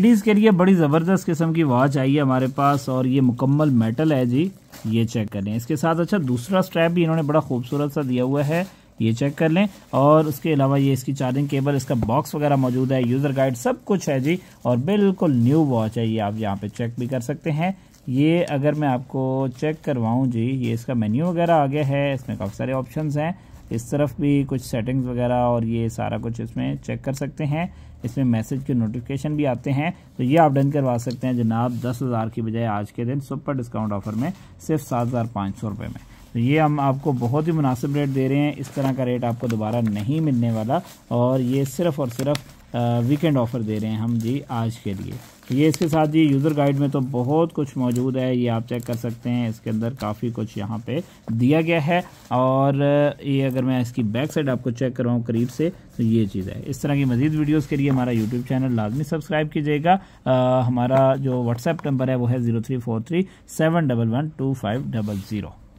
ladies के लिए बड़ी ज़बरदस्त किस्म की वॉच आई है हमारे पास और ये मुकम्मल मेटल है जी ये चेक कर लें इसके साथ अच्छा दूसरा स्ट्रैप भी इन्होंने बड़ा खूबसूरत सा दिया हुआ है ये चेक कर लें और उसके अलावा ये इसकी चार्जिंग केबल इसका बॉक्स वगैरह मौजूद है यूज़र गाइड सब कुछ है जी और बिल्कुल न्यू वॉच है ये आप यहाँ पे चेक भी कर सकते हैं ये अगर मैं आपको चेक करवाऊँ जी ये इसका मेन्यू वगैरह आ गया है इसमें काफ़ी सारे ऑप्शंस हैं इस तरफ भी कुछ सेटिंग्स वगैरह और ये सारा कुछ इसमें चेक कर सकते हैं इसमें मैसेज के नोटिफिकेशन भी आते हैं तो ये आप डन करवा सकते हैं जनाब दस हज़ार की बजाय आज के दिन सुपर डिस्काउंट ऑफर में सिर्फ सात हज़ार पाँच सौ रुपये में तो ये हम आपको बहुत ही मुनासिब रेट दे रहे हैं इस तरह का रेट आपको दोबारा नहीं मिलने वाला और ये सिर्फ और सिर्फ वीकेंड ऑफ़र दे रहे हैं हम जी आज के लिए ये इसके साथ ही यूज़र गाइड में तो बहुत कुछ मौजूद है ये आप चेक कर सकते हैं इसके अंदर काफ़ी कुछ यहाँ पे दिया गया है और ये अगर मैं इसकी बैक साइड आपको चेक कराऊँ करीब से तो ये चीज़ है इस तरह की मजीद वीडियोस के लिए हमारा यूट्यूब चैनल लाजमी सब्सक्राइब कीजिएगा हमारा जो व्हाट्सएप नंबर है वो है zero three four three seven double one two five double zero